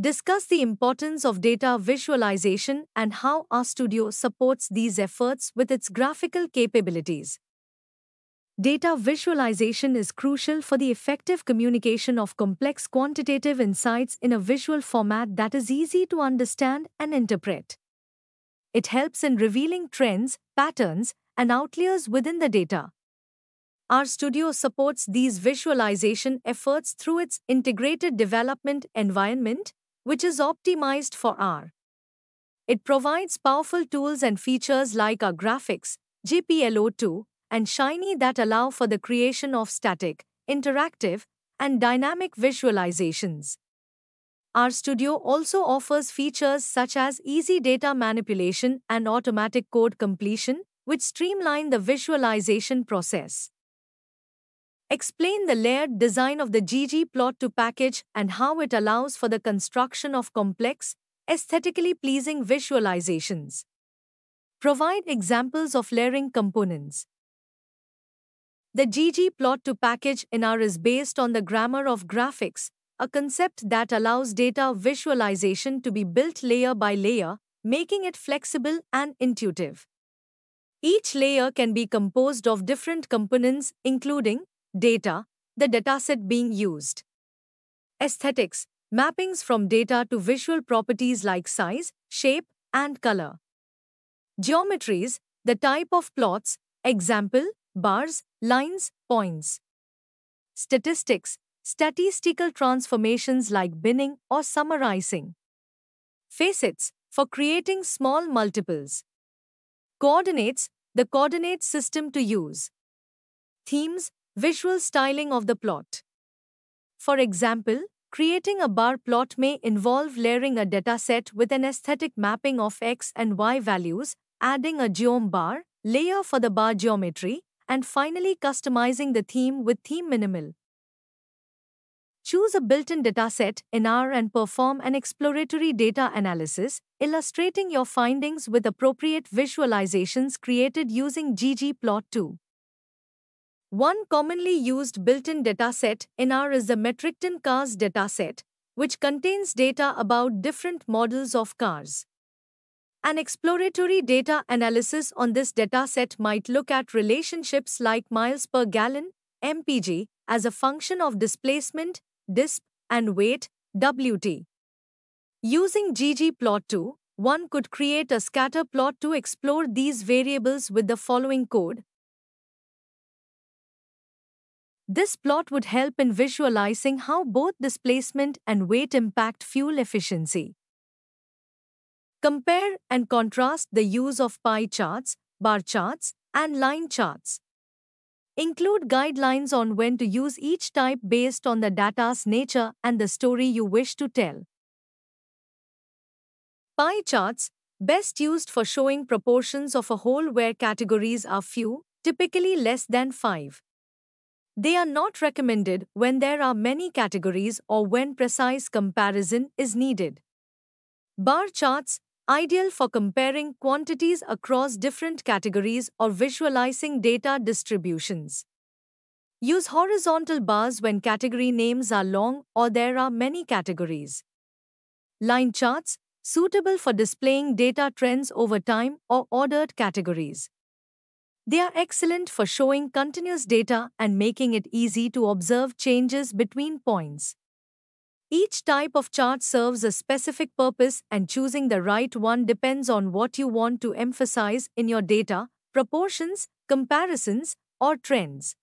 discuss the importance of data visualization and how RStudio supports these efforts with its graphical capabilities. Data visualization is crucial for the effective communication of complex quantitative insights in a visual format that is easy to understand and interpret. It helps in revealing trends, patterns, and outliers within the data. RStudio supports these visualization efforts through its integrated development environment, which is optimized for R. It provides powerful tools and features like our graphics, GPLO2, and Shiny that allow for the creation of static, interactive, and dynamic visualizations. R Studio also offers features such as easy data manipulation and automatic code completion, which streamline the visualization process. Explain the layered design of the ggplot2 package and how it allows for the construction of complex, aesthetically pleasing visualizations. Provide examples of layering components. The ggplot2 package in R is based on the grammar of graphics, a concept that allows data visualization to be built layer by layer, making it flexible and intuitive. Each layer can be composed of different components, including Data, the dataset being used. Aesthetics, mappings from data to visual properties like size, shape, and color. Geometries, the type of plots, example, bars, lines, points. Statistics, statistical transformations like binning or summarizing. Facets, for creating small multiples. Coordinates, the coordinate system to use. Themes, Visual styling of the plot. For example, creating a bar plot may involve layering a dataset with an aesthetic mapping of x and y values, adding a geom bar, layer for the bar geometry, and finally customizing the theme with theme minimal. Choose a built-in dataset in R and perform an exploratory data analysis, illustrating your findings with appropriate visualizations created using ggplot2. One commonly used built-in dataset, in R is the metric cars dataset, which contains data about different models of cars. An exploratory data analysis on this dataset might look at relationships like miles per gallon, MPG, as a function of displacement, DISP, and weight, WT. Using ggplot2, one could create a scatter plot to explore these variables with the following code this plot would help in visualizing how both displacement and weight impact fuel efficiency. Compare and contrast the use of pie charts, bar charts, and line charts. Include guidelines on when to use each type based on the data's nature and the story you wish to tell. Pie charts, best used for showing proportions of a whole where categories are few, typically less than 5. They are not recommended when there are many categories or when precise comparison is needed. Bar charts, ideal for comparing quantities across different categories or visualizing data distributions. Use horizontal bars when category names are long or there are many categories. Line charts, suitable for displaying data trends over time or ordered categories. They are excellent for showing continuous data and making it easy to observe changes between points. Each type of chart serves a specific purpose and choosing the right one depends on what you want to emphasize in your data, proportions, comparisons, or trends.